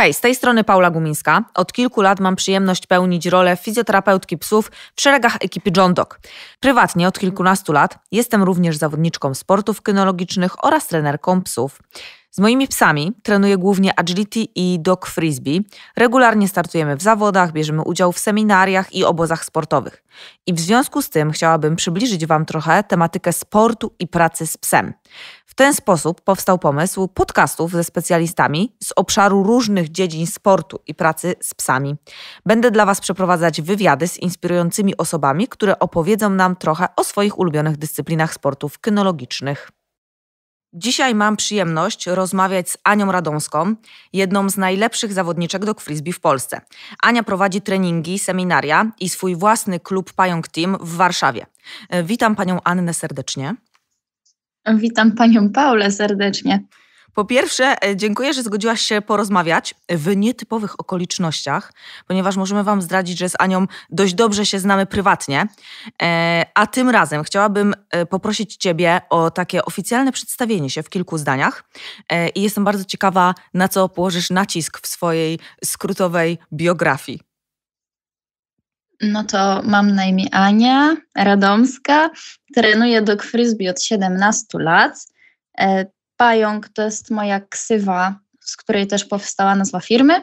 Hej, z tej strony Paula Gumińska. Od kilku lat mam przyjemność pełnić rolę fizjoterapeutki psów w szeregach ekipy John Dog. Prywatnie od kilkunastu lat jestem również zawodniczką sportów kynologicznych oraz trenerką psów. Z moimi psami trenuję głównie agility i dog frisbee. Regularnie startujemy w zawodach, bierzemy udział w seminariach i obozach sportowych. I w związku z tym chciałabym przybliżyć Wam trochę tematykę sportu i pracy z psem. W ten sposób powstał pomysł podcastów ze specjalistami z obszaru różnych dziedzin sportu i pracy z psami. Będę dla Was przeprowadzać wywiady z inspirującymi osobami, które opowiedzą nam trochę o swoich ulubionych dyscyplinach sportów kynologicznych. Dzisiaj mam przyjemność rozmawiać z Anią Radomską, jedną z najlepszych zawodniczek do frisbee w Polsce. Ania prowadzi treningi, seminaria i swój własny klub Pająk Team w Warszawie. Witam panią Annę serdecznie. Witam panią Paulę serdecznie. Po pierwsze, e, dziękuję, że zgodziłaś się porozmawiać w nietypowych okolicznościach, ponieważ możemy Wam zdradzić, że z Anią dość dobrze się znamy prywatnie. E, a tym razem chciałabym e, poprosić Ciebie o takie oficjalne przedstawienie się w kilku zdaniach. I jestem bardzo ciekawa, na co położysz nacisk w swojej skrótowej biografii. No to mam na imię Ania Radomska. Trenuję do frisbee od 17 lat. Pająk to jest moja ksywa, z której też powstała nazwa firmy.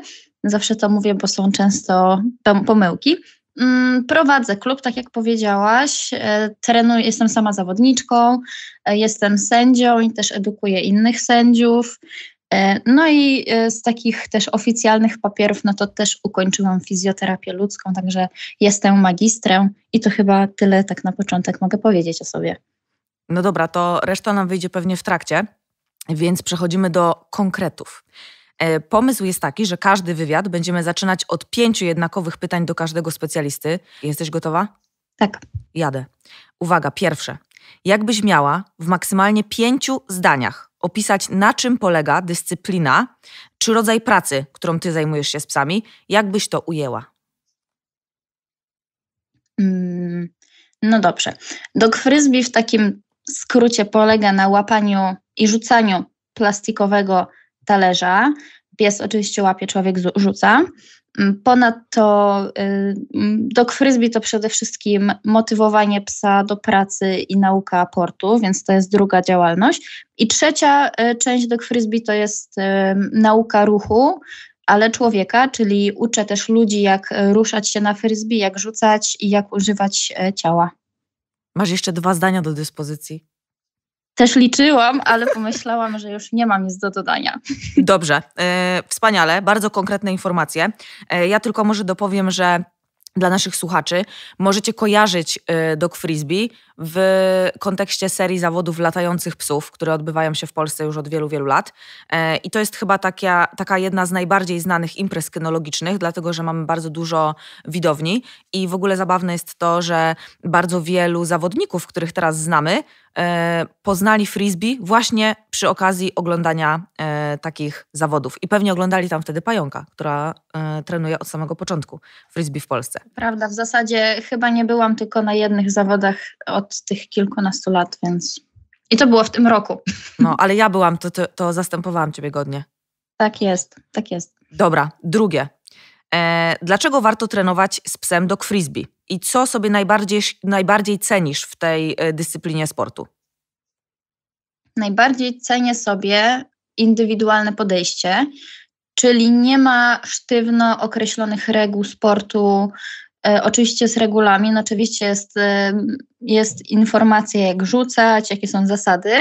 Zawsze to mówię, bo są często pomyłki. Mm, prowadzę klub, tak jak powiedziałaś. E, trenuję, jestem sama zawodniczką, e, jestem sędzią i też edukuję innych sędziów. E, no i z takich też oficjalnych papierów, no to też ukończyłam fizjoterapię ludzką, także jestem magistrem i to chyba tyle tak na początek mogę powiedzieć o sobie. No dobra, to reszta nam wyjdzie pewnie w trakcie. Więc przechodzimy do konkretów. E, pomysł jest taki, że każdy wywiad będziemy zaczynać od pięciu jednakowych pytań do każdego specjalisty. Jesteś gotowa? Tak. Jadę. Uwaga, pierwsze. Jakbyś miała w maksymalnie pięciu zdaniach opisać, na czym polega dyscyplina czy rodzaj pracy, którą ty zajmujesz się z psami, jakbyś to ujęła? Mm, no dobrze. Dog frisbee w takim skrócie polega na łapaniu i rzucaniu plastikowego talerza. Pies oczywiście łapie, człowiek rzuca. Mm, ponadto y, mm, do frisbee to przede wszystkim motywowanie psa do pracy i nauka portu, więc to jest druga działalność. I trzecia y, część do frisbee to jest y, nauka ruchu, ale człowieka, czyli uczę też ludzi, jak ruszać się na frisbee, jak rzucać i jak używać e, ciała. Masz jeszcze dwa zdania do dyspozycji. Też liczyłam, ale pomyślałam, że już nie mam nic do dodania. Dobrze, e, wspaniale, bardzo konkretne informacje. E, ja tylko może dopowiem, że dla naszych słuchaczy możecie kojarzyć e, dog frisbee w kontekście serii zawodów latających psów, które odbywają się w Polsce już od wielu, wielu lat. I to jest chyba taka, taka jedna z najbardziej znanych imprez kynologicznych, dlatego że mamy bardzo dużo widowni i w ogóle zabawne jest to, że bardzo wielu zawodników, których teraz znamy, E, poznali frisbee właśnie przy okazji oglądania e, takich zawodów. I pewnie oglądali tam wtedy pająka, która e, trenuje od samego początku frisbee w Polsce. Prawda, w zasadzie chyba nie byłam tylko na jednych zawodach od tych kilkunastu lat, więc. I to było w tym roku. No, ale ja byłam, to, to, to zastępowałam Ciebie godnie. Tak jest, tak jest. Dobra, drugie. E, dlaczego warto trenować z psem do frisbee? i co sobie najbardziej, najbardziej cenisz w tej e, dyscyplinie sportu? Najbardziej cenię sobie indywidualne podejście, czyli nie ma sztywno określonych reguł sportu. E, no oczywiście jest regulamin, oczywiście jest, jest informacja, jak rzucać, jakie są zasady,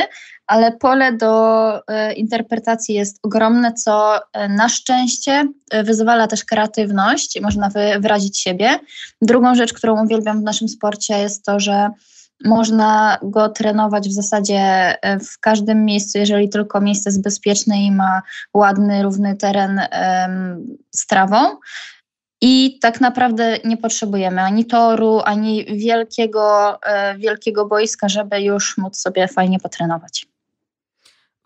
ale pole do e, interpretacji jest ogromne, co e, na szczęście e, wyzwala też kreatywność i można wyrazić siebie. Drugą rzecz, którą uwielbiam w naszym sporcie jest to, że można go trenować w zasadzie w każdym miejscu, jeżeli tylko miejsce jest bezpieczne i ma ładny, równy teren z trawą. I tak naprawdę nie potrzebujemy ani toru, ani wielkiego, wielkiego boiska, żeby już móc sobie fajnie potrenować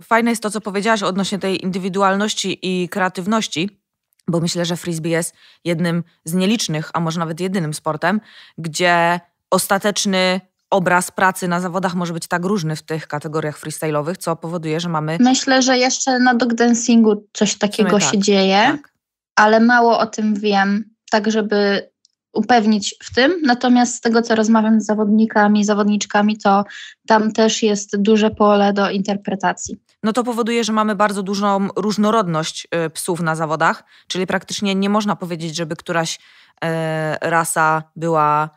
fajne jest to, co powiedziałaś odnośnie tej indywidualności i kreatywności, bo myślę, że frisbee jest jednym z nielicznych, a może nawet jedynym sportem, gdzie ostateczny obraz pracy na zawodach może być tak różny w tych kategoriach freestyle'owych, co powoduje, że mamy... Myślę, że jeszcze na dogdancingu coś takiego tak, się dzieje, tak. ale mało o tym wiem, tak żeby upewnić w tym. Natomiast z tego, co rozmawiam z zawodnikami, zawodniczkami, to tam też jest duże pole do interpretacji. No to powoduje, że mamy bardzo dużą różnorodność y, psów na zawodach, czyli praktycznie nie można powiedzieć, żeby któraś e, rasa była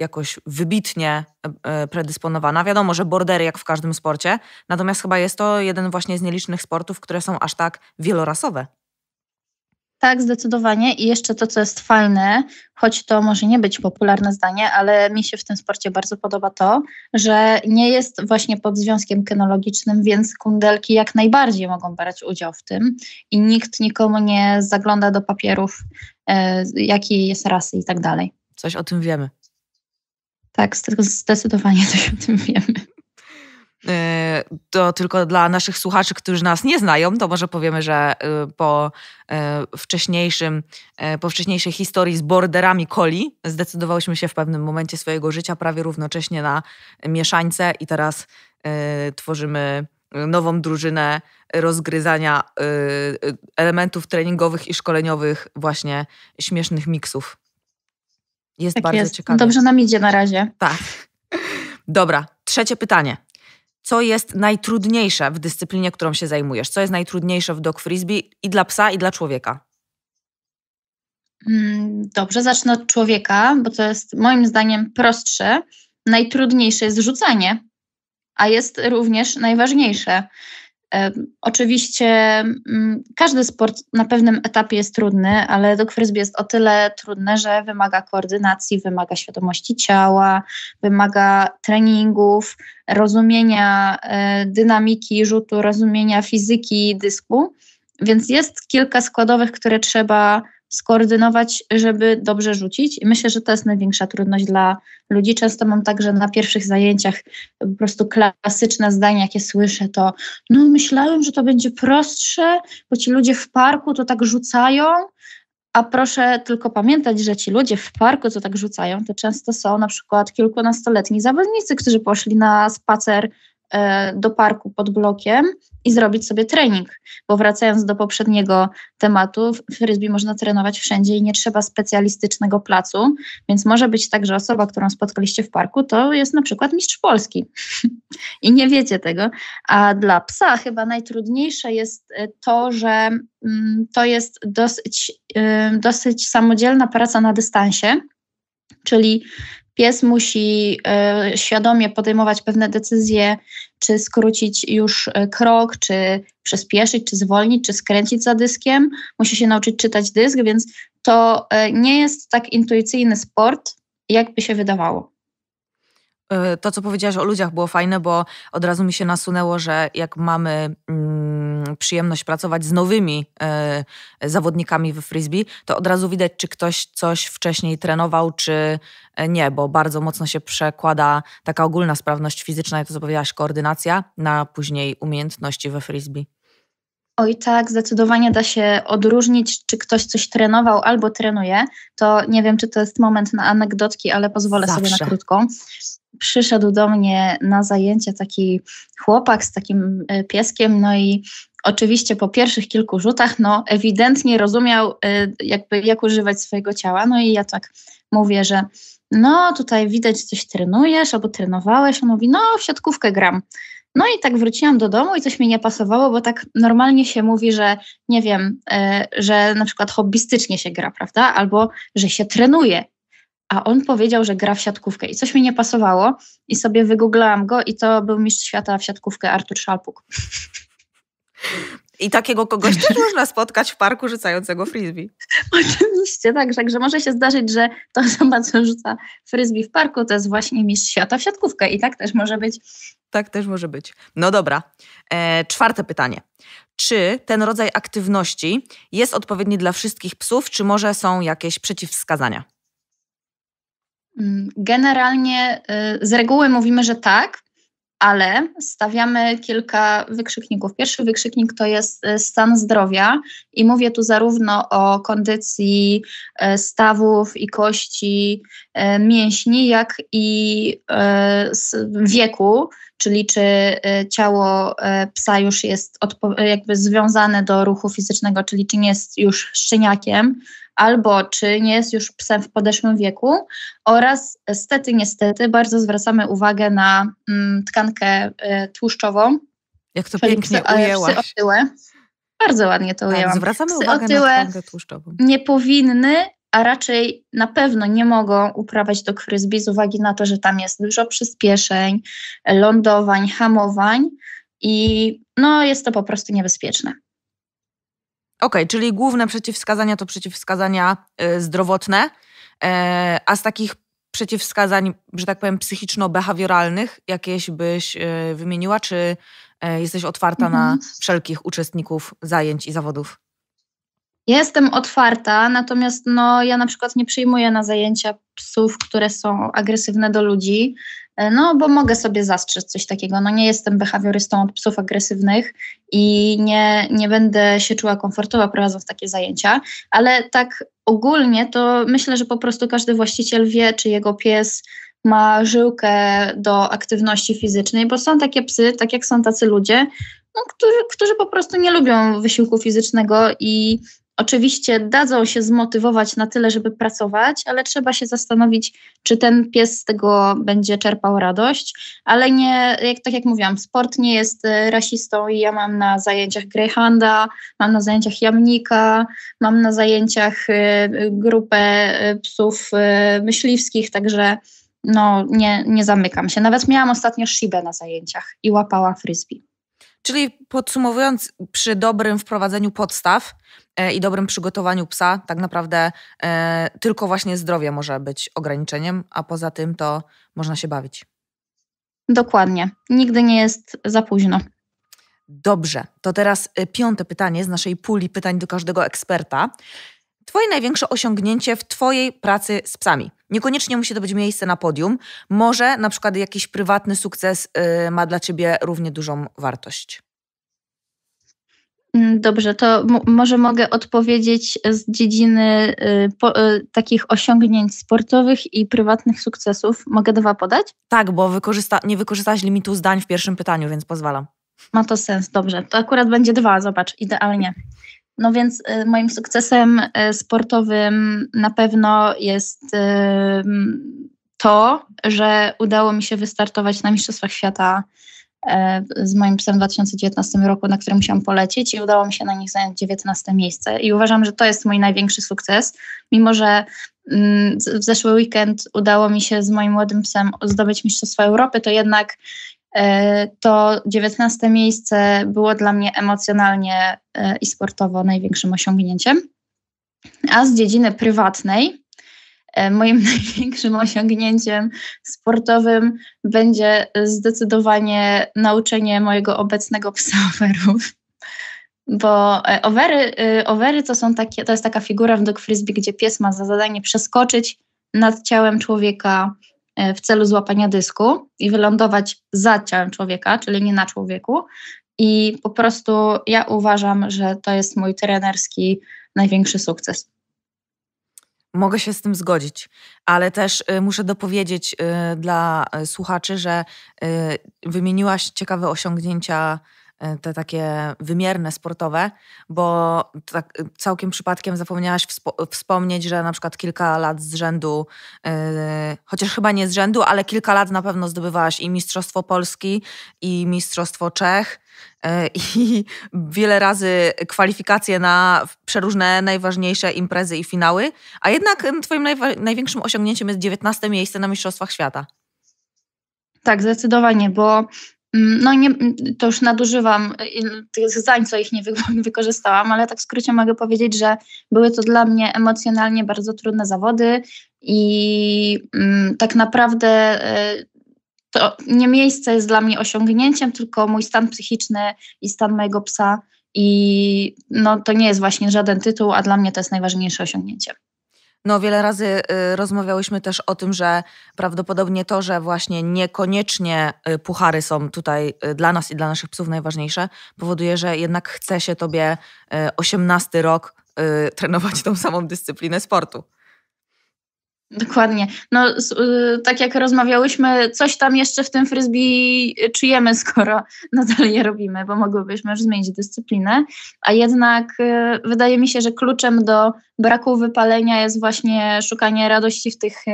jakoś wybitnie e, predysponowana. Wiadomo, że bordery jak w każdym sporcie, natomiast chyba jest to jeden właśnie z nielicznych sportów, które są aż tak wielorasowe. Tak, zdecydowanie. I jeszcze to, co jest fajne, choć to może nie być popularne zdanie, ale mi się w tym sporcie bardzo podoba to, że nie jest właśnie pod związkiem kynologicznym, więc kundelki jak najbardziej mogą brać udział w tym i nikt nikomu nie zagląda do papierów, e, jakiej jest rasy i tak dalej. Coś o tym wiemy. Tak, zdecydowanie coś o tym wiemy. Y, to tylko dla naszych słuchaczy, którzy nas nie znają, to może powiemy, że y, po, y, wcześniejszym, po wcześniejszej historii z borderami coli zdecydowałyśmy się w pewnym momencie swojego życia prawie równocześnie na mieszańce i teraz tworzymy nową drużynę rozgryzania elementów treningowych i szkoleniowych, właśnie śmiesznych miksów. Jest tak bardzo jest. ciekawe. Dobrze nam idzie na razie. Tak. Dobra, trzecie pytanie co jest najtrudniejsze w dyscyplinie, którą się zajmujesz? Co jest najtrudniejsze w dog frisbee i dla psa, i dla człowieka? Mm, dobrze, zacznę od człowieka, bo to jest moim zdaniem prostsze. Najtrudniejsze jest rzucanie, a jest również najważniejsze. Oczywiście mm, każdy sport na pewnym etapie jest trudny, ale do frisbee jest o tyle trudne, że wymaga koordynacji, wymaga świadomości ciała, wymaga treningów, rozumienia e, dynamiki rzutu, rozumienia fizyki dysku. Więc jest kilka składowych, które trzeba skoordynować, żeby dobrze rzucić. I myślę, że to jest największa trudność dla ludzi. Często mam także na pierwszych zajęciach po prostu klasyczne zdania, jakie słyszę, to no myślałem, że to będzie prostsze, bo ci ludzie w parku to tak rzucają, a proszę tylko pamiętać, że ci ludzie w parku, co tak rzucają, to często są na przykład kilkunastoletni zawodnicy, którzy poszli na spacer e, do parku pod blokiem i zrobić sobie trening, bo wracając do poprzedniego tematu, frisbee można trenować wszędzie i nie trzeba specjalistycznego placu, więc może być tak, że osoba, którą spotkaliście w parku, to jest na przykład mistrz Polski i nie wiecie tego. A dla psa chyba najtrudniejsze jest e, to, że mm, to jest dosyć, e, dosyć samodzielna praca na dystansie, czyli pies musi y, świadomie podejmować pewne decyzje czy skrócić już e, krok, czy przyspieszyć, czy zwolnić, czy skręcić za dyskiem. Musi się nauczyć czytać dysk, więc to e, nie jest tak intuicyjny sport, jakby się wydawało. E, to, co powiedziałaś o ludziach, było fajne, bo od razu mi się nasunęło, że jak mamy mm, przyjemność pracować z nowymi y, zawodnikami w frisbee, to od razu widać, czy ktoś coś wcześniej trenował, czy e, nie, bo bardzo mocno się przekłada taka ogólna sprawność fizyczna, i to, co powiedziałaś, koordynacja, na później umiejętności we frisbee. Oj tak, zdecydowanie da się odróżnić, czy ktoś coś trenował albo trenuje. To nie wiem, czy to jest moment na anegdotki, ale pozwolę Zawsze. sobie na krótką przyszedł do mnie na zajęcie taki chłopak z takim e, pieskiem, no i oczywiście po pierwszych kilku rzutach, no ewidentnie rozumiał, e, jakby, jak używać swojego ciała. No i ja tak mówię, że no tutaj widać, coś trenujesz albo trenowałeś. On mówi, no w siatkówkę gram. No i tak wróciłam do domu i coś mi nie pasowało, bo tak normalnie się mówi, że nie wiem, e, że na przykład hobbystycznie się gra, prawda? Albo że się trenuje a on powiedział, że gra w siatkówkę i coś mi nie pasowało i sobie wygooglałam go i to był mistrz świata w siatkówkę Artur Szalpuk. I takiego kogoś też można spotkać w parku rzucającego frisbee. Oczywiście, tak, że, może się zdarzyć, że ta osoba, co rzuca frisbee w parku, to jest właśnie mistrz świata w siatkówkę i tak też może być. Tak też może być. No dobra. E, czwarte pytanie. Czy ten rodzaj aktywności jest odpowiedni dla wszystkich psów, czy może są jakieś przeciwwskazania? Generalnie y, z reguły mówimy, że tak, ale stawiamy kilka wykrzykników. Pierwszy wykrzyknik to jest y, stan zdrowia i mówię tu zarówno o kondycji y, stawów i kości, mięśni, jak i wieku, czyli czy ciało psa już jest jakby związane do ruchu fizycznego, czyli czy nie jest już szczeniakiem, albo czy nie jest już psem w podeszłym wieku oraz stety, niestety bardzo zwracamy uwagę na mm, tkankę y, tłuszczową. Jak to pięknie psy, ujęłaś. Psy otyłe. Bardzo ładnie to tak, ujęłam. Zwracamy psy uwagę otyłe na tkankę tłuszczową. Nie powinny a raczej na pewno nie mogą uprawiać do frisbee z uwagi na to, że tam jest dużo przyspieszeń, lądowań, hamowań i no jest to po prostu niebezpieczne. Okej, okay, czyli główne przeciwwskazania to przeciwwskazania y, zdrowotne, e, a z takich przeciwwskazań, że tak powiem, psychiczno-behawioralnych jakieś byś y, wymieniła, czy e, jesteś otwarta mhm. na wszelkich uczestników zajęć i zawodów? Jestem otwarta, natomiast no, ja na przykład nie przyjmuję na zajęcia psów, które są agresywne do ludzi, E, no bo mogę sobie zastrzec coś takiego. No nie jestem behawiorystą od psów agresywnych i nie, nie będę się czuła komfortowa prowadząc takie zajęcia, ale tak ogólnie to myślę, że po prostu każdy właściciel wie, czy jego pies ma żyłkę do aktywności fizycznej, bo są takie psy, tak jak są tacy ludzie, no, którzy, którzy po prostu nie lubią wysiłku fizycznego i Oczywiście dadzą się zmotywować na tyle, żeby pracować, ale trzeba się zastanowić, czy ten pies z tego będzie czerpał radość. Ale nie, jak, tak jak mówiłam, sport nie jest e, rasistą i ja mam na zajęciach Greyhounda, mam na zajęciach jamnika, mam na zajęciach e, grupę e, psów myśliwskich, także no, nie, nie zamykam się. Nawet miałam ostatnio Shibę na zajęciach i łapała frisbee. Czyli podsumowując, przy dobrym wprowadzeniu podstaw e, i dobrym przygotowaniu psa, tak naprawdę e, tylko właśnie zdrowie może być ograniczeniem, a poza tym to można się bawić. Dokładnie. Nigdy nie jest za późno. Dobrze, to teraz e, piąte pytanie z naszej puli pytań do każdego eksperta. Twoje największe osiągnięcie w Twojej pracy z psami. Niekoniecznie musi to być miejsce na podium. Może na przykład jakiś prywatny sukces yy, ma dla Ciebie równie dużą wartość. Mm, dobrze, to może mogę odpowiedzieć z dziedziny y, po, y, takich osiągnięć sportowych i prywatnych sukcesów. Mogę dwa podać? Tak, bo wykorzysta nie wykorzystałaś limitu zdań w pierwszym pytaniu, więc pozwalam. Ma to sens, dobrze. To akurat będzie dwa, zobacz, idealnie. No więc y, moim sukcesem y, sportowym na pewno jest y, to, że udało mi się wystartować na Mistrzostwach Świata e, z moim psem w 2019 roku, na którym musiałam polecieć i udało mi się na nich zająć 19 miejsce. I uważam, że to jest mój największy sukces, mimo że mm, w zeszły weekend udało mi się z moim młodym psem zdobyć Mistrzostwa Europy, to jednak E, to 19 miejsce było dla mnie emocjonalnie e, i sportowo największym osiągnięciem. A z dziedziny prywatnej, e, moim największym osiągnięciem sportowym będzie zdecydowanie nauczenie mojego obecnego psa overów. Bo overy, overy to, są takie, to jest taka figura w dog frisbee, gdzie pies ma za zadanie przeskoczyć nad ciałem człowieka, E, w celu złapania dysku i wylądować za ciałem człowieka, czyli nie na człowieku. I po prostu ja uważam, że to jest mój trenerski największy sukces. Mogę się z tym zgodzić, ale też y, muszę dopowiedzieć y, dla y, słuchaczy, że wymieniłaś ciekawe osiągnięcia E, te takie wymierne sportowe, bo tak e, całkiem przypadkiem zapomniałaś wspomnieć, że na przykład kilka lat z rzędu, yy, chociaż chyba nie z rzędu, ale kilka lat na pewno zdobywałaś i Mistrzostwo Polski, i Mistrzostwo Czech, yy, i wiele razy kwalifikacje na przeróżne najważniejsze imprezy i finały, a jednak twoim największym osiągnięciem jest 19 miejsce na Mistrzostwach Świata. Tak, zdecydowanie, bo Mm, no nie, mm, to już nadużywam y, y, tych zdań, co ich nie wykorzystałam, ale tak w skrócie mogę powiedzieć, że były to dla mnie emocjonalnie bardzo trudne zawody i mm, tak naprawdę y, to nie miejsce jest dla mnie osiągnięciem, tylko mój stan psychiczny i stan mojego psa i no, to nie jest właśnie żaden tytuł, a dla mnie to jest najważniejsze osiągnięcie. No, wiele razy y, rozmawiałyśmy też o tym, że prawdopodobnie to, że właśnie niekoniecznie y, puchary są tutaj y, dla nas i dla naszych psów najważniejsze, powoduje, że jednak chce się tobie 18 rok trenować tą samą dyscyplinę sportu. Dokładnie. No, y, tak jak rozmawiałyśmy, coś tam jeszcze w tym frisbee czujemy, skoro nadal je robimy, bo mogłybyśmy już zmienić dyscyplinę. A jednak y, wydaje mi się, że kluczem do braku wypalenia jest właśnie szukanie radości w tych y,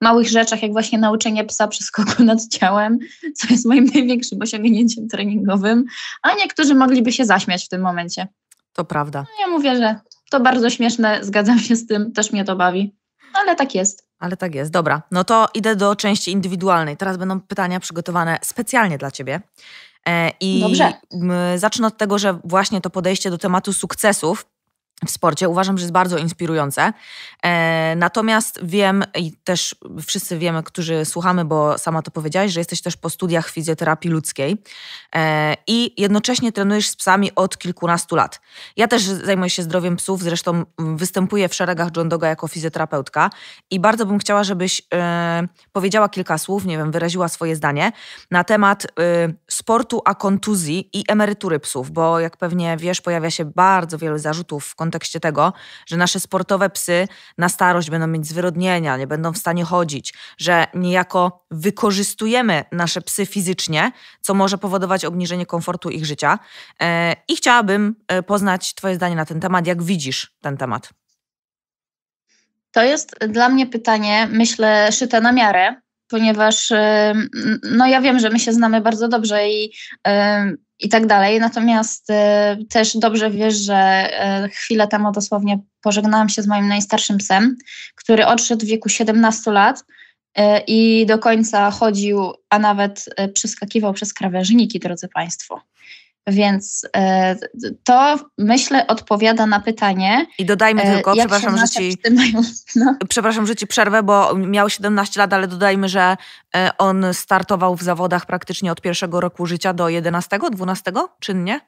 małych rzeczach, jak właśnie nauczenie psa przeskoku nad ciałem, co jest moim największym osiągnięciem treningowym, a niektórzy mogliby się zaśmiać w tym momencie. To prawda. No, ja mówię, że to bardzo śmieszne, zgadzam się z tym, też mnie to bawi. Ale tak jest. Ale tak jest, dobra. No to idę do części indywidualnej. Teraz będą pytania przygotowane specjalnie dla Ciebie. E, I Dobrze. zacznę od tego, że właśnie to podejście do tematu sukcesów w sporcie. Uważam, że jest bardzo inspirujące. E, natomiast wiem i też wszyscy wiemy, którzy słuchamy, bo sama to powiedziałaś, że jesteś też po studiach fizjoterapii ludzkiej e, i jednocześnie trenujesz z psami od kilkunastu lat. Ja też zajmuję się zdrowiem psów, zresztą występuję w szeregach John Doga jako fizjoterapeutka i bardzo bym chciała, żebyś e, powiedziała kilka słów, nie wiem, wyraziła swoje zdanie na temat e, sportu, a kontuzji i emerytury psów, bo jak pewnie wiesz, pojawia się bardzo wielu zarzutów w kontekście tego, że nasze sportowe psy na starość będą mieć zwyrodnienia, nie będą w stanie chodzić, że niejako wykorzystujemy nasze psy fizycznie, co może powodować obniżenie komfortu ich życia. E, I chciałabym e, poznać Twoje zdanie na ten temat. Jak widzisz ten temat? To jest dla mnie pytanie, myślę, szyte na miarę, ponieważ e, no ja wiem, że my się znamy bardzo dobrze i i tak dalej. Natomiast y, też dobrze wiesz, że y, chwilę temu dosłownie pożegnałam się z moim najstarszym psem, który odszedł w wieku 17 lat y, i do końca chodził, a nawet y, przeskakiwał przez krawężniki, drodzy Państwo. Więc e, to myślę odpowiada na pytanie. I dodajmy e, tylko, przepraszam, że ci, no. przepraszam, że ci przerwę, bo miał 17 lat, ale dodajmy, że e, on startował w zawodach praktycznie od pierwszego roku życia do 11, 12, czy nie?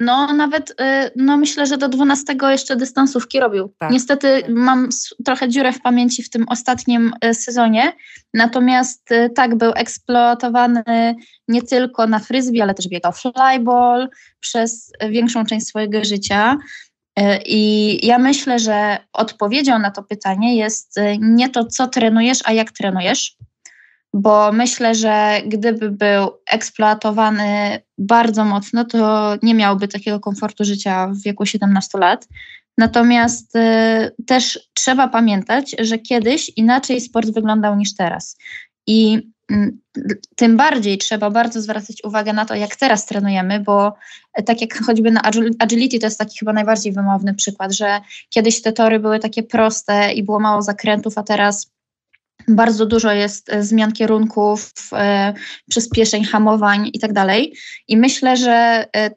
No, nawet y, no myślę, że do 12 jeszcze dystansówki robił. Tak. Niestety mam trochę dziurę w pamięci w tym ostatnim y, sezonie. Natomiast y, tak, był eksploatowany nie tylko na frisbee, ale też biegał flyball przez większą część swojego życia. I ja myślę, że odpowiedzią na to pytanie jest nie to, co trenujesz, a jak trenujesz, bo myślę, że gdyby był eksploatowany bardzo mocno, to nie miałby takiego komfortu życia w wieku 17 lat. Natomiast y, też trzeba pamiętać, że kiedyś inaczej sport wyglądał niż teraz. I mm, tym bardziej trzeba bardzo zwracać uwagę na to, jak teraz trenujemy, bo e, tak jak choćby na agility, to jest taki chyba najbardziej wymowny przykład, że kiedyś te tory były takie proste i było mało zakrętów, a teraz bardzo dużo jest e, zmian kierunków, e, przyspieszeń, hamowań itd. Tak I myślę, że e,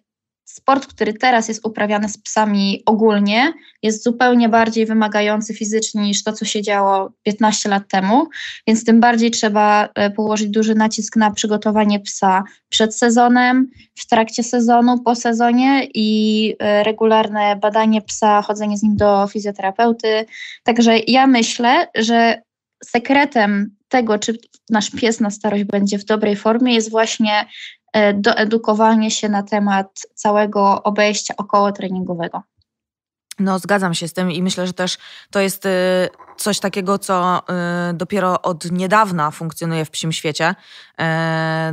sport, który teraz jest uprawiany z psami ogólnie, jest zupełnie bardziej wymagający fizycznie niż to, co się działo 15 lat temu, więc tym bardziej trzeba położyć duży nacisk na przygotowanie psa przed sezonem, w trakcie sezonu, po sezonie i regularne badanie psa, chodzenie z nim do fizjoterapeuty. Także ja myślę, że sekretem tego, czy nasz pies na starość będzie w dobrej formie, jest właśnie e, doedukowanie się na temat całego obejścia około treningowego. No, zgadzam się z tym i myślę, że też to jest y, coś takiego, co y, dopiero od niedawna funkcjonuje w psim świecie. Y,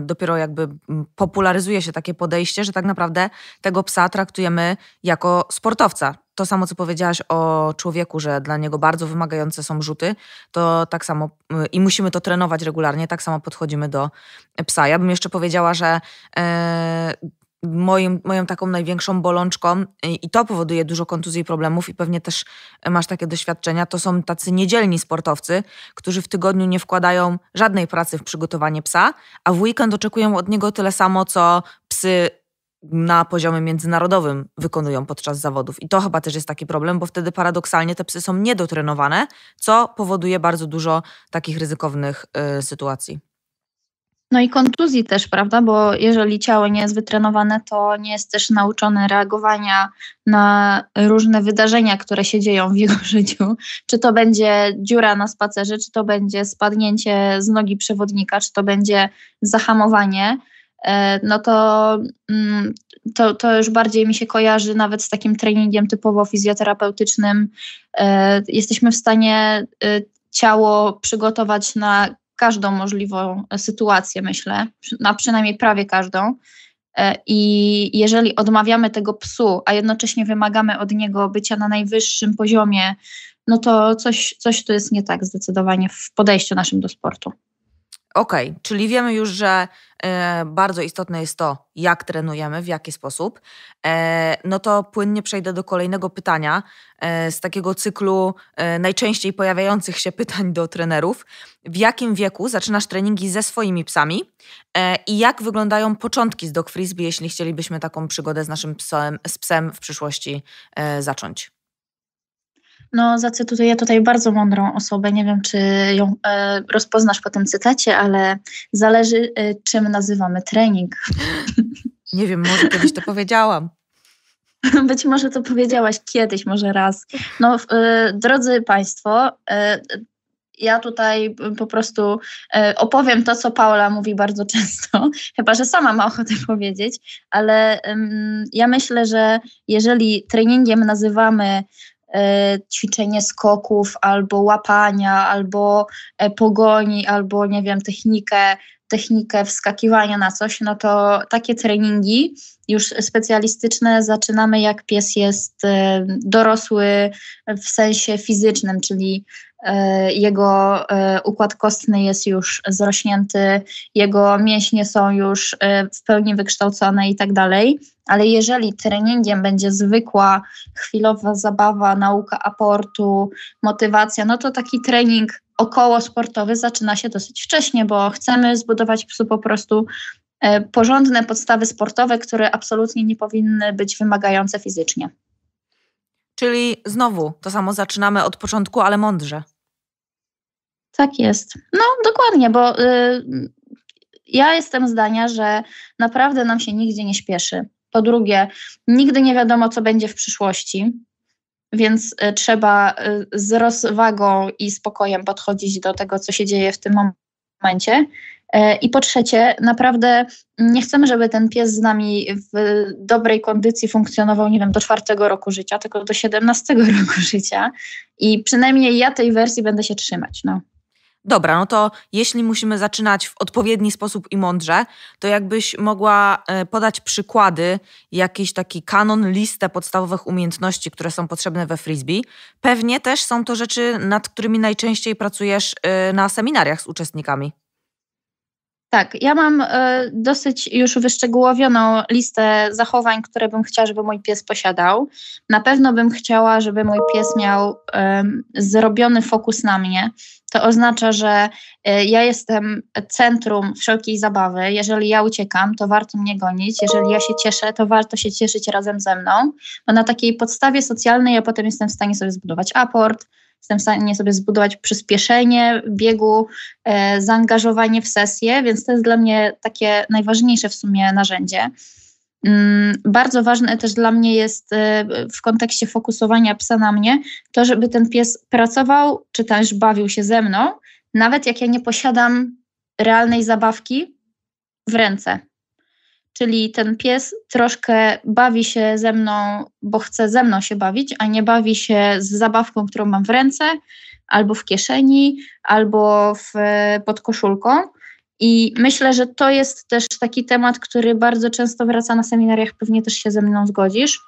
dopiero jakby popularyzuje się takie podejście, że tak naprawdę tego psa traktujemy jako sportowca. To samo, co powiedziałaś o człowieku, że dla niego bardzo wymagające są rzuty, to tak samo i musimy to trenować regularnie, tak samo podchodzimy do psa. Ja bym jeszcze powiedziała, że moim, moją taką największą bolączką i to powoduje dużo kontuzji i problemów i pewnie też masz takie doświadczenia, to są tacy niedzielni sportowcy, którzy w tygodniu nie wkładają żadnej pracy w przygotowanie psa, a w weekend oczekują od niego tyle samo, co psy na poziomie międzynarodowym wykonują podczas zawodów. I to chyba też jest taki problem, bo wtedy paradoksalnie te psy są niedotrenowane, co powoduje bardzo dużo takich ryzykownych y, sytuacji. No i kontuzji też, prawda? Bo jeżeli ciało nie jest wytrenowane, to nie jest też nauczone reagowania na różne wydarzenia, które się dzieją w jego życiu. Czy to będzie dziura na spacerze, czy to będzie spadnięcie z nogi przewodnika, czy to będzie zahamowanie. E, no to, mm, to, to już bardziej mi się kojarzy nawet z takim treningiem typowo fizjoterapeutycznym. E, jesteśmy w stanie e, ciało przygotować na każdą możliwą e, sytuację, myślę, na przynajmniej prawie każdą. E, I jeżeli odmawiamy tego psu, a jednocześnie wymagamy od niego bycia na najwyższym poziomie, no to coś, coś tu jest nie tak zdecydowanie w podejściu naszym do sportu. Okej, okay, czyli wiemy już, że e, bardzo istotne jest to, jak trenujemy, w jaki sposób. E, no to płynnie przejdę do kolejnego pytania e, z takiego cyklu e, najczęściej pojawiających się pytań do trenerów. W jakim wieku zaczynasz treningi ze swoimi psami e, i jak wyglądają początki z dog frisbee, jeśli chcielibyśmy taką przygodę z naszym psem, z psem w przyszłości e, zacząć? No, zacytuję tutaj bardzo mądrą osobę. Nie wiem, czy ją e, rozpoznasz po tym cytacie, ale zależy, e, czym nazywamy trening. Nie wiem, może kiedyś to powiedziałam. Być może to powiedziałaś kiedyś, może raz. No, e, drodzy Państwo, e, ja tutaj po prostu e, opowiem to, co Paula mówi bardzo często, chyba że sama ma ochotę powiedzieć, ale ja myślę, że jeżeli treningiem nazywamy E, ćwiczenie skoków, albo łapania, albo e, pogoni, albo nie wiem, technikę, technikę wskakiwania na coś, no to takie treningi już specjalistyczne zaczynamy jak pies jest e, dorosły w sensie fizycznym, czyli E, jego e, układ kostny jest już zrośnięty, jego mięśnie są już e, w pełni wykształcone i tak dalej. Ale jeżeli treningiem będzie zwykła, chwilowa zabawa, nauka aportu, motywacja, no to taki trening około sportowy zaczyna się dosyć wcześnie, bo chcemy zbudować psu po prostu porządne podstawy sportowe, które absolutnie nie powinny być wymagające fizycznie. Czyli znowu to samo zaczynamy od początku, ale mądrze. Tak jest. No, dokładnie, bo y, ja jestem zdania, że naprawdę nam się nigdzie nie śpieszy. Po drugie, nigdy nie wiadomo, co będzie w przyszłości, więc y, trzeba y, z rozwagą i spokojem podchodzić do tego, co się dzieje w tym momencie E, I po trzecie, naprawdę nie chcemy, żeby ten pies z nami w dobrej kondycji funkcjonował, nie wiem, do czwartego roku życia, tylko do siedemnastego roku życia. I przynajmniej ja tej wersji będę się trzymać. No. Dobra, no to jeśli musimy zaczynać w odpowiedni sposób i mądrze, to jakbyś mogła e, podać przykłady, jakiś taki kanon, listę podstawowych umiejętności, które są potrzebne we frisbee. Pewnie też są to rzeczy, nad którymi najczęściej pracujesz e, na seminariach z uczestnikami. Tak, ja mam e, dosyć już wyszczegółowioną listę zachowań, które bym chciała, żeby mój pies posiadał. Na pewno bym chciała, żeby mój pies miał zrobiony fokus na mnie. To oznacza, że e, ja jestem centrum wszelkiej zabawy. Jeżeli ja uciekam, to warto mnie gonić. Jeżeli ja się cieszę, to warto się cieszyć razem ze mną, bo na takiej podstawie socjalnej ja potem jestem w stanie sobie zbudować aport, Jestem w stanie sobie zbudować przyspieszenie biegu, e, zaangażowanie w sesję, więc to jest dla mnie takie najważniejsze w sumie narzędzie. Mm, bardzo ważne też dla mnie jest e, w kontekście fokusowania psa na mnie to, żeby ten pies pracował czy też bawił się ze mną, nawet jak ja nie posiadam realnej zabawki w ręce. Czyli ten pies troszkę bawi się ze mną, bo chce ze mną się bawić, a nie bawi się z zabawką, którą mam w ręce, albo w kieszeni, albo w, e, pod koszulką. I myślę, że to jest też taki temat, który bardzo często wraca na seminariach, pewnie też się ze mną zgodzisz,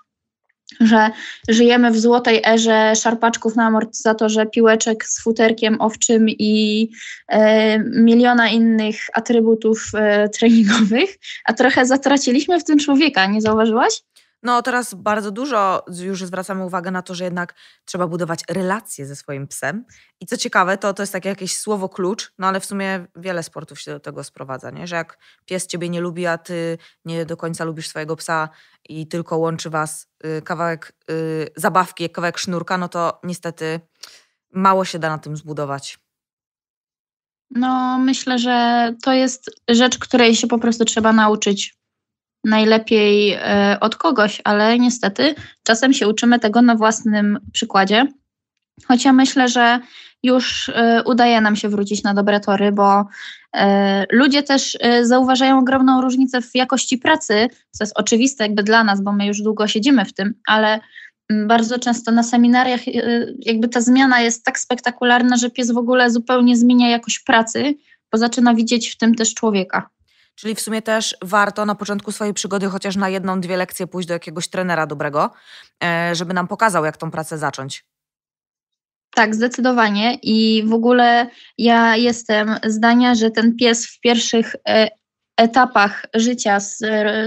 że żyjemy w złotej erze szarpaczków na amortyzatorze, piłeczek z futerkiem owczym i e, miliona innych atrybutów e, treningowych, a trochę zatraciliśmy w tym człowieka, nie zauważyłaś? No teraz bardzo dużo już zwracamy uwagę na to, że jednak trzeba budować relacje ze swoim psem. I co ciekawe, to, to jest takie jakieś słowo klucz, no ale w sumie wiele sportów się do tego sprowadza, nie? że jak pies ciebie nie lubi, a ty nie do końca lubisz swojego psa i tylko łączy was y, kawałek y, zabawki, kawałek sznurka, no to niestety mało się da na tym zbudować. No, myślę, że to jest rzecz, której się po prostu trzeba nauczyć najlepiej e, od kogoś, ale niestety czasem się uczymy tego na własnym przykładzie. Choć ja myślę, że już e, udaje nam się wrócić na dobre tory, bo e, ludzie też zauważają ogromną różnicę w jakości pracy, co jest oczywiste jakby dla nas, bo my już długo siedzimy w tym, ale bardzo często na seminariach jakby ta zmiana jest tak spektakularna, że pies w ogóle zupełnie zmienia jakość pracy, bo zaczyna widzieć w tym też człowieka. Czyli w sumie też warto na początku swojej przygody chociaż na jedną, dwie lekcje pójść do jakiegoś trenera dobrego, e, żeby nam pokazał, jak tą pracę zacząć. Tak, zdecydowanie. I w ogóle ja jestem zdania, że ten pies w pierwszych e, etapach życia z,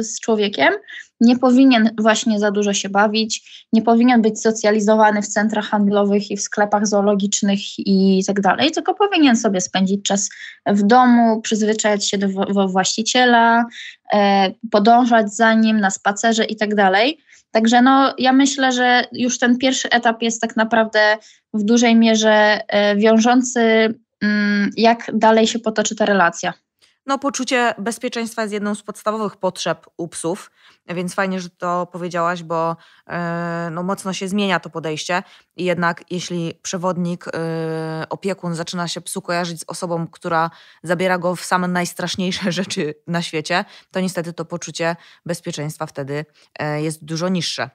z człowiekiem, nie powinien właśnie za dużo się bawić, nie powinien być socjalizowany w centrach handlowych i w sklepach zoologicznych i tak dalej, tylko powinien sobie spędzić czas w domu, przyzwyczajać się do, do właściciela, e, podążać za nim na spacerze i tak dalej. Także no, ja myślę, że już ten pierwszy etap jest tak naprawdę w dużej mierze e, wiążący, mm, jak dalej się potoczy ta relacja no, poczucie bezpieczeństwa jest jedną z podstawowych potrzeb u psów, więc fajnie, że to powiedziałaś, bo yy, no, mocno się zmienia to podejście i jednak jeśli przewodnik, yy, opiekun zaczyna się psu kojarzyć z osobą, która zabiera go w same najstraszniejsze rzeczy na świecie, to niestety to poczucie bezpieczeństwa wtedy yy, jest dużo niższe.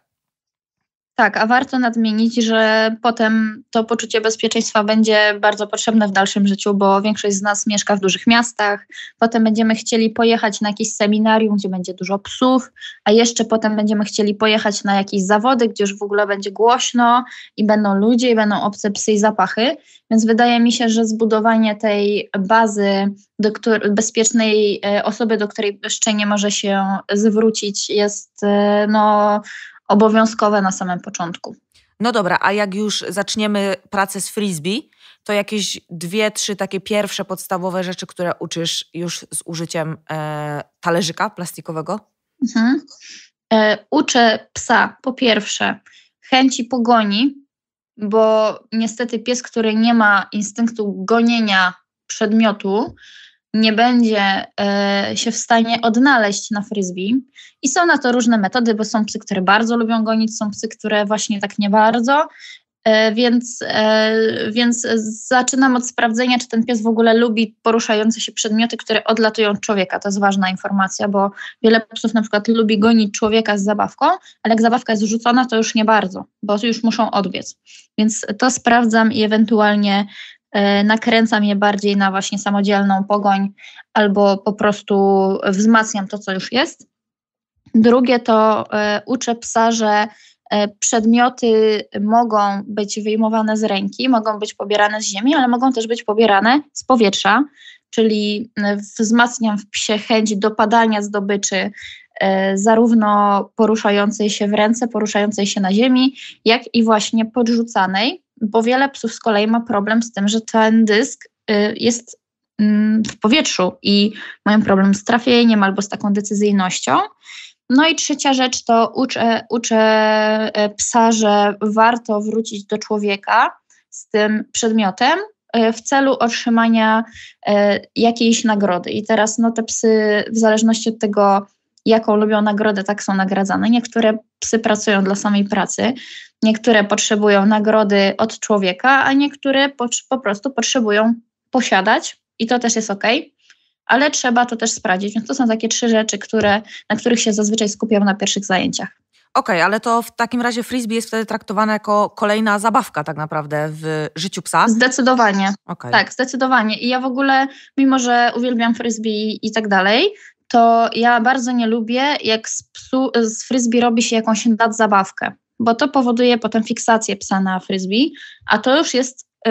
Tak, a warto nadmienić, że potem to poczucie bezpieczeństwa będzie bardzo potrzebne w dalszym życiu, bo większość z nas mieszka w dużych miastach. Potem będziemy chcieli pojechać na jakieś seminarium, gdzie będzie dużo psów, a jeszcze potem będziemy chcieli pojechać na jakieś zawody, gdzie już w ogóle będzie głośno i będą ludzie, i będą obce psy i zapachy. Więc wydaje mi się, że zbudowanie tej bazy do której, bezpiecznej e, osoby, do której jeszcze nie może się zwrócić, jest e, no, obowiązkowe na samym początku. No dobra, a jak już zaczniemy pracę z frisbee, to jakieś dwie, trzy takie pierwsze podstawowe rzeczy, które uczysz już z użyciem e, talerzyka plastikowego? Mhm. E, uczę psa po pierwsze chęci pogoni, bo niestety pies, który nie ma instynktu gonienia przedmiotu, nie będzie e, się w stanie odnaleźć na frisbee. I są na to różne metody, bo są psy, które bardzo lubią gonić, są psy, które właśnie tak nie bardzo. E, więc, e, więc zaczynam od sprawdzenia, czy ten pies w ogóle lubi poruszające się przedmioty, które odlatują człowieka. To jest ważna informacja, bo wiele psów na przykład lubi gonić człowieka z zabawką, ale jak zabawka jest rzucona, to już nie bardzo, bo już muszą odbiec. Więc to sprawdzam i ewentualnie E, nakręcam je bardziej na właśnie samodzielną pogoń albo po prostu wzmacniam to, co już jest. Drugie to e, uczę psa, że e, przedmioty mogą być wyjmowane z ręki, mogą być pobierane z ziemi, ale mogą też być pobierane z powietrza, czyli wzmacniam w psie chęć dopadania zdobyczy, zarówno poruszającej się w ręce, poruszającej się na ziemi, jak i właśnie podrzucanej bo wiele psów z kolei ma problem z tym, że ten dysk y, jest mm, w powietrzu i mają problem z trafieniem albo z taką decyzyjnością. No i trzecia rzecz to uczę, uczę e, psa, że warto wrócić do człowieka z tym przedmiotem e, w celu otrzymania e, jakiejś nagrody. I teraz no, te psy, w zależności od tego, jaką lubią nagrodę, tak są nagradzane. Niektóre psy pracują dla samej pracy, niektóre potrzebują nagrody od człowieka, a niektóre po, prostu potrzebują posiadać i to też jest ok, ale trzeba to też sprawdzić. Więc to są takie trzy rzeczy, które, na których się zazwyczaj skupiam na pierwszych zajęciach. Okej, okay, ale to w takim razie frisbee jest wtedy traktowane jako kolejna zabawka tak naprawdę w życiu psa? Zdecydowanie. Okay. Tak, zdecydowanie. I ja w ogóle, mimo że uwielbiam frisbee i tak dalej, to ja bardzo nie lubię, jak z, psu, z frisbee robi się jakąś zabawkę, bo to powoduje potem fiksację psa na frisbee, a to już jest y,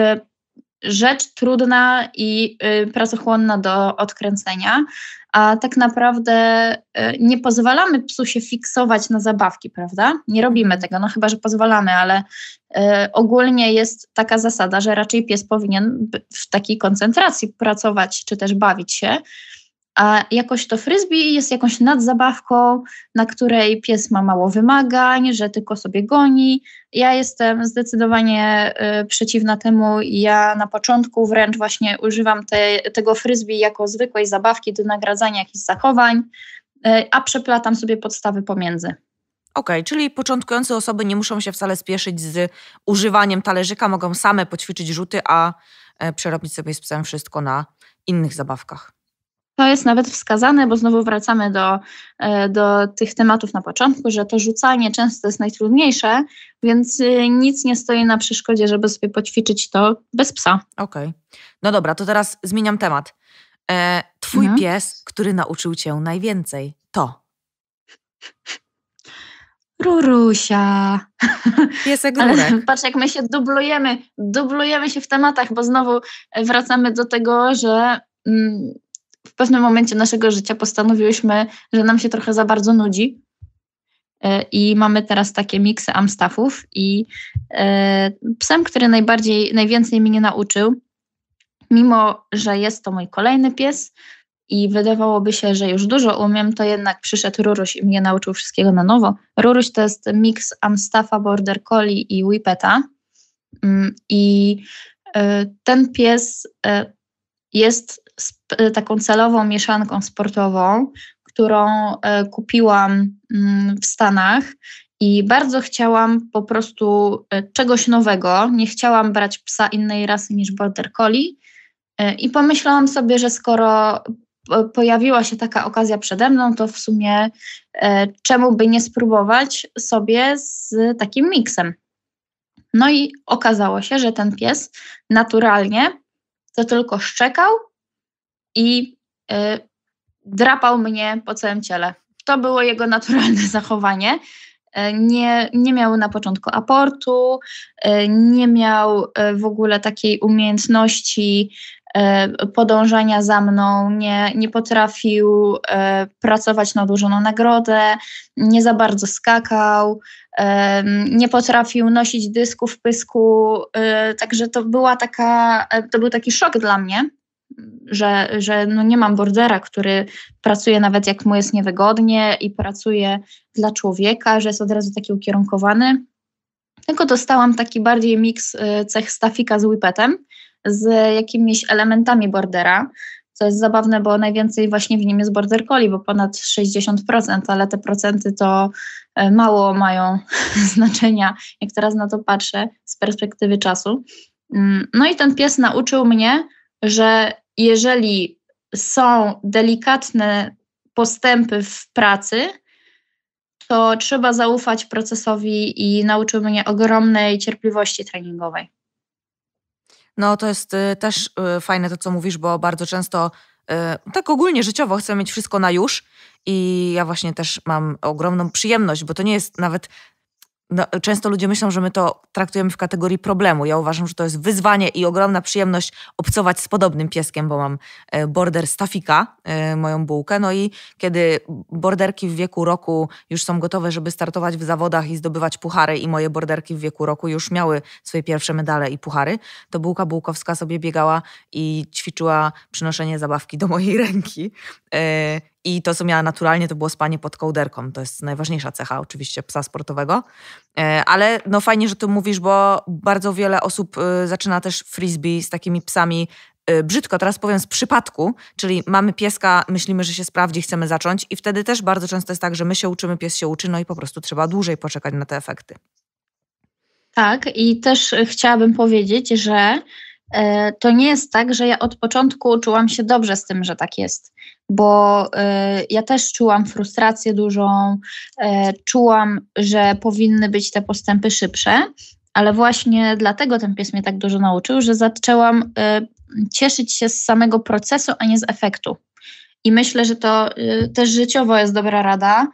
rzecz trudna i y, pracochłonna do odkręcenia, a tak naprawdę y, nie pozwalamy psu się fiksować na zabawki, prawda? Nie robimy mhm. tego, no chyba, że pozwalamy, ale y, ogólnie jest taka zasada, że raczej pies powinien w takiej koncentracji pracować czy też bawić się a jakoś to frisbee jest jakąś nadzabawką, na której pies ma mało wymagań, że tylko sobie goni. Ja jestem zdecydowanie y, przeciwna temu. Ja na początku wręcz właśnie używam te, tego frisbee jako zwykłej zabawki do nagradzania jakichś zachowań, y, a przeplatam sobie podstawy pomiędzy. Okej, okay, czyli początkujące osoby nie muszą się wcale spieszyć z używaniem talerzyka, mogą same poćwiczyć rzuty, a e, przerobić sobie z psem wszystko na innych zabawkach. To jest nawet wskazane, bo znowu wracamy do, e, do tych tematów na początku, że to rzucanie często jest najtrudniejsze, więc y, nic nie stoi na przeszkodzie, żeby sobie poćwiczyć to bez psa. Okej. Okay. No dobra, to teraz zmieniam temat. E, twój mhm. pies, który nauczył cię najwięcej, to. Rurusia. Piesek rurek. Patrz, jak my się dublujemy, dublujemy się w tematach, bo znowu e, wracamy do tego, że mm, pewnym momencie naszego życia postanowiłyśmy, że nam się trochę za bardzo nudzi. E, I mamy teraz takie miksy amstafów i e, psem, który najbardziej, najwięcej mnie nauczył, mimo że jest to mój kolejny pies i wydawałoby się, że już dużo umiem, to jednak przyszedł Ruruś i mnie nauczył wszystkiego na nowo. Ruruś to jest miks Amstafa, Border Collie i Whippeta. Mm, I e, ten pies jest taką celową mieszanką sportową, którą e, kupiłam mm, w Stanach i bardzo chciałam po prostu e, czegoś nowego. Nie chciałam brać psa innej rasy niż Border Collie. E, I pomyślałam sobie, że skoro pojawiła się taka okazja przede mną, to w sumie czemu by nie spróbować sobie z takim miksem. No i okazało się, że ten pies naturalnie to tylko szczekał i y, drapał mnie po całym ciele. To było jego naturalne zachowanie. Y, nie, nie miał na początku aportu, y, nie miał w ogóle takiej umiejętności podążania za mną, nie, nie potrafił pracować na dużą nagrodę, nie za bardzo skakał, nie potrafił nosić dysku w pysku, także to była taka, to był taki szok dla mnie, że, że no nie mam bordera, który pracuje nawet jak mu jest niewygodnie i pracuje dla człowieka, że jest od razu taki ukierunkowany. Tylko dostałam taki bardziej miks y, cech stafika z whipetem, z jakimiś elementami bordera, co jest zabawne, bo najwięcej właśnie w nim jest border collie, bo ponad 60%, ale te procenty to y, mało mają znaczenia, jak teraz na to patrzę z perspektywy czasu. Mm, no i ten pies nauczył mnie, że jeżeli są delikatne postępy w pracy, to trzeba zaufać procesowi i nauczył mnie ogromnej cierpliwości treningowej. No to jest y, też y, fajne to, co mówisz, bo bardzo często y, tak ogólnie życiowo chcę mieć wszystko na już i ja właśnie też mam ogromną przyjemność, bo to nie jest nawet no, często ludzie myślą, że my to traktujemy w kategorii problemu. Ja uważam, że to jest wyzwanie i ogromna przyjemność obcować z podobnym pieskiem, bo mam e, border stafika, e, moją bułkę. No i kiedy borderki w wieku roku już są gotowe, żeby startować w zawodach i zdobywać puchary, i moje borderki w wieku roku już miały swoje pierwsze medale i puchary, to bułka bułkowska sobie biegała i ćwiczyła przynoszenie zabawki do mojej ręki. E, i to, co miała naturalnie, to było spanie pod kołderką. To jest najważniejsza cecha oczywiście psa sportowego. E, ale no fajnie, że tu mówisz, bo bardzo wiele osób y, zaczyna też frisbee z takimi psami y, brzydko teraz powiem z przypadku, czyli mamy pieska, myślimy, że się sprawdzi, chcemy zacząć i wtedy też bardzo często jest tak, że my się uczymy, pies się uczy, no i po prostu trzeba dłużej poczekać na te efekty. Tak, i też chciałabym powiedzieć, że E, to nie jest tak, że ja od początku czułam się dobrze z tym, że tak jest, bo e, ja też czułam frustrację dużą, e, czułam, że powinny być te postępy szybsze, ale właśnie dlatego ten pies mnie tak dużo nauczył, że zaczęłam cieszyć się z samego procesu, a nie z efektu. I myślę, że to też życiowo jest dobra rada,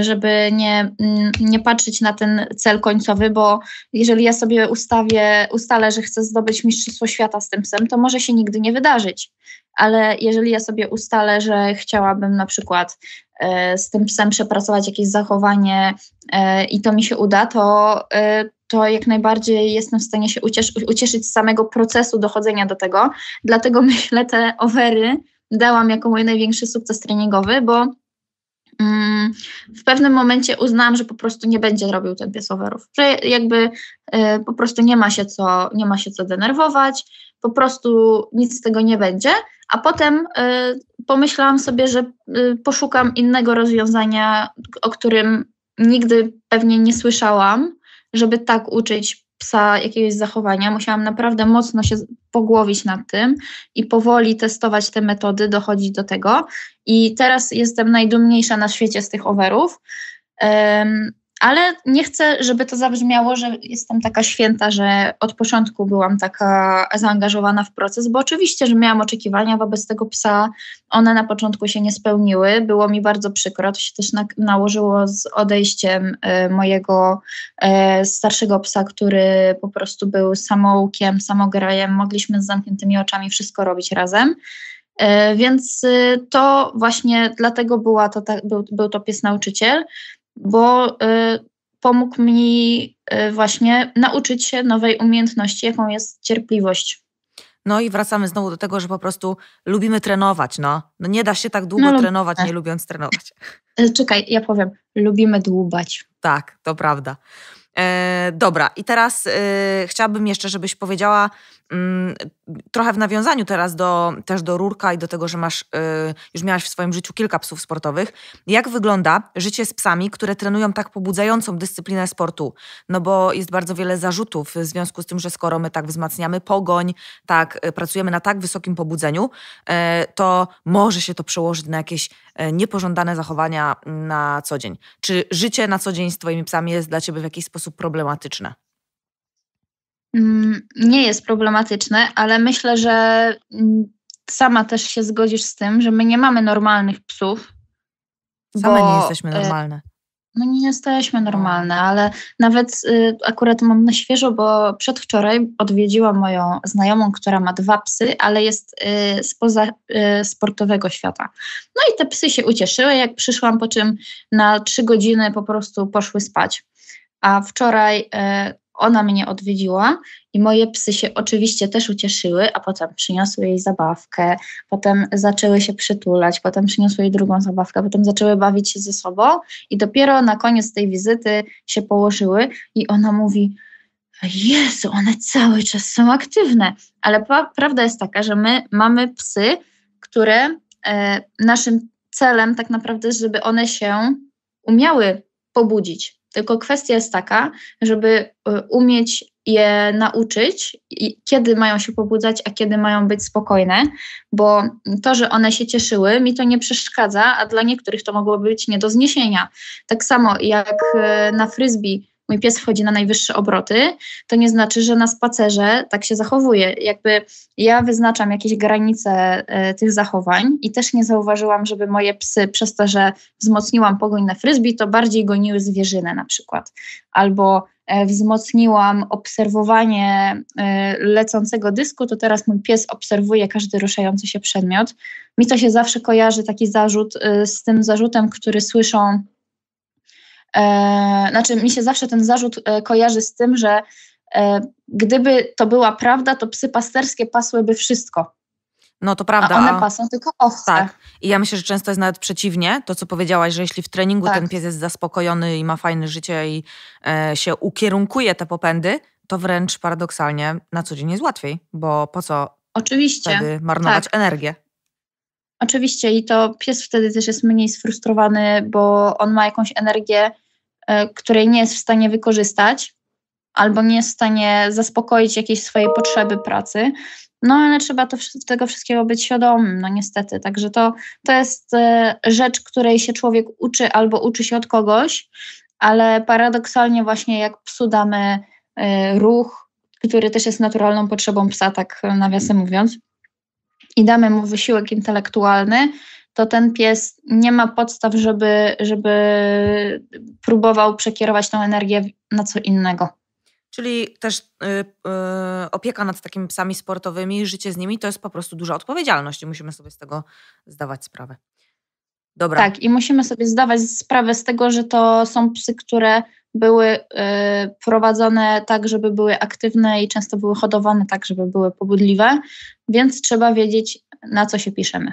żeby nie, mm, nie patrzeć na ten cel końcowy, bo jeżeli ja sobie ustawię, ustalę, że chcę zdobyć Mistrzostwo Świata z tym psem, to może się nigdy nie wydarzyć. Ale jeżeli ja sobie ustalę, że chciałabym na przykład e, z tym psem przepracować jakieś zachowanie e, i to mi się uda, to, e, to jak najbardziej jestem w stanie się ucieszyć z samego procesu dochodzenia do tego. Dlatego myślę, te overy dałam jako mój największy sukces treningowy, bo Mm, w pewnym momencie uznałam, że po prostu nie będzie robił ten pies overów, że jakby y, po prostu nie ma się co, nie ma się co denerwować, po prostu nic z tego nie będzie, a potem y, pomyślałam sobie, że y, poszukam innego rozwiązania, o którym nigdy pewnie nie słyszałam, żeby tak uczyć psa jakiegoś zachowania, musiałam naprawdę mocno się pogłowić nad tym i powoli testować te metody, dochodzić do tego. I teraz jestem najdumniejsza na świecie z tych overów. Ale nie chcę, żeby to zabrzmiało, że jestem taka święta, że od początku byłam taka zaangażowana w proces, bo oczywiście, że miałam oczekiwania wobec tego psa. One na początku się nie spełniły. Było mi bardzo przykro. To się też na, nałożyło z odejściem e, mojego e, starszego psa, który po prostu był samoukiem, samograjem. Mogliśmy z zamkniętymi oczami wszystko robić razem. E, więc to właśnie dlatego była to, ta, był, był to pies nauczyciel bo y, pomógł mi y, właśnie nauczyć się nowej umiejętności, jaką jest cierpliwość. No i wracamy znowu do tego, że po prostu lubimy trenować. No, no nie da się tak długo no, no trenować, tak. nie lubiąc trenować. Y, czekaj, ja powiem, lubimy dłubać. Tak, to prawda. E, dobra, i teraz e, chciałabym jeszcze, żebyś powiedziała mm, trochę w nawiązaniu teraz do, też do rurka i do tego, że masz, e, już miałaś w swoim życiu kilka psów sportowych. Jak wygląda życie z psami, które trenują tak pobudzającą dyscyplinę sportu? No bo jest bardzo wiele zarzutów w związku z tym, że skoro my tak wzmacniamy pogoń, tak pracujemy na tak wysokim pobudzeniu, to może się to przełożyć na jakieś niepożądane zachowania na co dzień. Czy życie na co dzień z twoimi psami jest dla ciebie w jakiś sposób sposób problematyczne? Mm, nie jest problematyczne, ale myślę, że mm, sama też się zgodzisz z tym, że my nie mamy normalnych psów. Same nie jesteśmy e, normalne. No nie jesteśmy no. normalne, ale nawet y, akurat mam na świeżo, bo przedwczoraj odwiedziłam moją znajomą, która ma dwa psy, ale jest y, spoza y, sportowego świata. No i te psy się ucieszyły, jak przyszłam, po czym na trzy godziny po prostu poszły spać a wczoraj e, ona mnie odwiedziła i moje psy się oczywiście też ucieszyły, a potem przyniosły jej zabawkę, potem zaczęły się przytulać, potem przyniosły jej drugą zabawkę, potem zaczęły bawić się ze sobą i dopiero na koniec tej wizyty się położyły i ona mówi: Jezu, one cały czas są aktywne. Ale prawda jest taka, że my mamy psy, które e, naszym celem tak naprawdę jest, żeby one się umiały pobudzić, tylko kwestia jest taka, żeby y, umieć je nauczyć, kiedy mają się pobudzać, a kiedy mają być spokojne, bo to, że one się cieszyły, mi to nie przeszkadza, a dla niektórych to mogło być nie do zniesienia. Tak samo jak y, na frisbee mój pies wchodzi na najwyższe obroty, to nie znaczy, że na spacerze tak się zachowuje. Jakby ja wyznaczam jakieś granice e, tych zachowań i też nie zauważyłam, żeby moje psy przez to, że wzmocniłam pogoń na frisbee, to bardziej goniły zwierzynę na przykład. Albo e, wzmocniłam obserwowanie e, lecącego dysku, to teraz mój pies obserwuje każdy ruszający się przedmiot. Mi to się zawsze kojarzy, taki zarzut, z tym zarzutem, który słyszą E, znaczy, mi się zawsze ten zarzut e, kojarzy z tym, że e, gdyby to była prawda, to psy pasterskie pasłyby wszystko. No to prawda. A one pasą tylko owce. Tak. I ja myślę, że często jest nawet przeciwnie, to co powiedziałaś, że jeśli w treningu tak. ten pies jest zaspokojony i ma fajne życie i e, się ukierunkuje te popędy, to wręcz paradoksalnie na co dzień jest łatwiej, bo po co Oczywiście. wtedy marnować tak. energię? Oczywiście i to pies wtedy też jest mniej sfrustrowany, bo on ma jakąś energię, e, której nie jest w stanie wykorzystać albo nie jest w stanie zaspokoić jakiejś swojej potrzeby pracy. No ale trzeba to, tego wszystkiego być świadomym, no niestety. Także to, to jest e, rzecz, której się człowiek uczy albo uczy się od kogoś, ale paradoksalnie właśnie jak psu damy e, ruch, który też jest naturalną potrzebą psa, tak nawiasem mówiąc, i damy mu wysiłek intelektualny, to ten pies nie ma podstaw, żeby, żeby próbował przekierować tą energię na co innego. Czyli też y, y, opieka nad takimi psami sportowymi, życie z nimi to jest po prostu duża odpowiedzialność i musimy sobie z tego zdawać sprawę. Dobra. Tak, i musimy sobie zdawać sprawę z tego, że to są psy, które były y, prowadzone tak, żeby były aktywne i często były hodowane tak, żeby były pobudliwe, więc trzeba wiedzieć, na co się piszemy.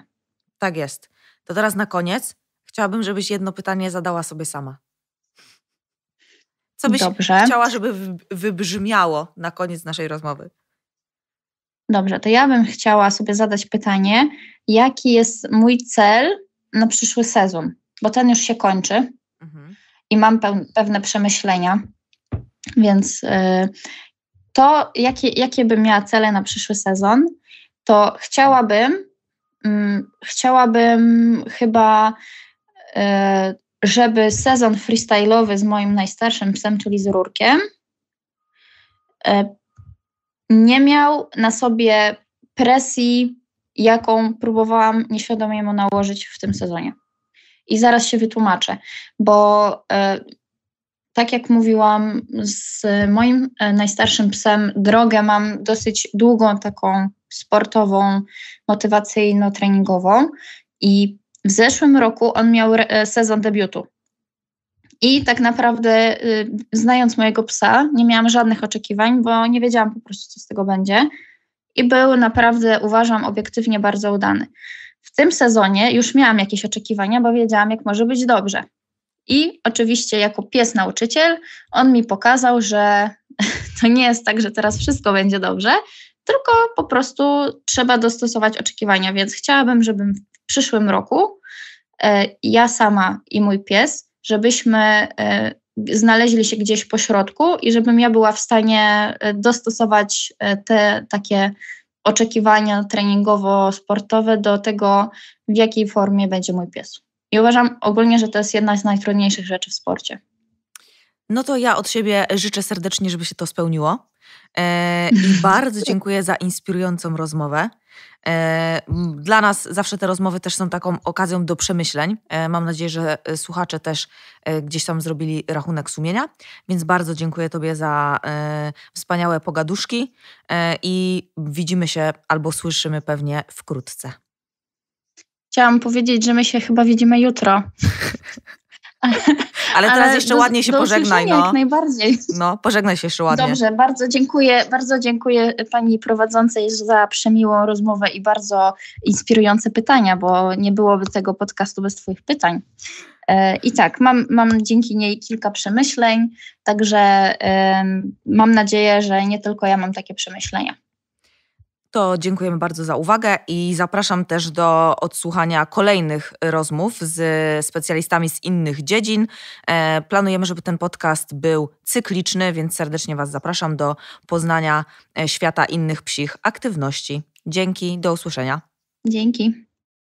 Tak jest. To teraz na koniec chciałabym, żebyś jedno pytanie zadała sobie sama. Co byś Dobrze. chciała, żeby wybrzmiało na koniec naszej rozmowy? Dobrze, to ja bym chciała sobie zadać pytanie, jaki jest mój cel na przyszły sezon, bo ten już się kończy i mam pewne przemyślenia. Więc y, to, jakie, jakie bym miała cele na przyszły sezon, to chciałabym, mm, chciałabym chyba, y, żeby sezon freestyle'owy z moim najstarszym psem, czyli z rurkiem, y, nie miał na sobie presji, jaką próbowałam nieświadomie mu nałożyć w tym sezonie. I zaraz się wytłumaczę, bo e, tak jak mówiłam, z moim e, najstarszym psem drogę mam dosyć długą, taką sportową, motywacyjno-treningową. I w zeszłym roku on miał e, sezon debiutu. I tak naprawdę, y, znając mojego psa, nie miałam żadnych oczekiwań, bo nie wiedziałam po prostu, co z tego będzie. I był naprawdę, uważam, obiektywnie bardzo udany. W tym sezonie już miałam jakieś oczekiwania, bo wiedziałam, jak może być dobrze. I oczywiście, jako pies nauczyciel, on mi pokazał, że to nie jest tak, że teraz wszystko będzie dobrze, tylko po prostu trzeba dostosować oczekiwania. Więc chciałabym, żebym w przyszłym roku e, ja sama i mój pies, żebyśmy e, znaleźli się gdzieś po środku i żebym ja była w stanie e, dostosować te takie oczekiwania treningowo-sportowe do tego, w jakiej formie będzie mój pies. I uważam ogólnie, że to jest jedna z najtrudniejszych rzeczy w sporcie. No to ja od siebie życzę serdecznie, żeby się to spełniło. E, I bardzo dziękuję za inspirującą rozmowę. Dla nas zawsze te rozmowy też są taką okazją do przemyśleń. E, mam nadzieję, że e, słuchacze też e, gdzieś tam zrobili rachunek sumienia, więc bardzo dziękuję Tobie za wspaniałe pogaduszki i widzimy się albo słyszymy pewnie wkrótce. Chciałam powiedzieć, że my się chyba widzimy jutro. Ale teraz Ale jeszcze do, ładnie się do pożegnaj. No. Jak najbardziej. No, pożegnaj się jeszcze ładnie. Dobrze, bardzo dziękuję, bardzo dziękuję pani prowadzącej za przemiłą rozmowę i bardzo inspirujące pytania, bo nie byłoby tego podcastu bez twoich pytań. E, I tak, mam, mam dzięki niej kilka przemyśleń, także mam nadzieję, że nie tylko ja mam takie przemyślenia to dziękujemy bardzo za uwagę i zapraszam też do odsłuchania kolejnych rozmów z specjalistami z innych dziedzin. E, planujemy, żeby ten podcast był cykliczny, więc serdecznie Was zapraszam do poznania e, świata innych psich aktywności. Dzięki, do usłyszenia. Dzięki.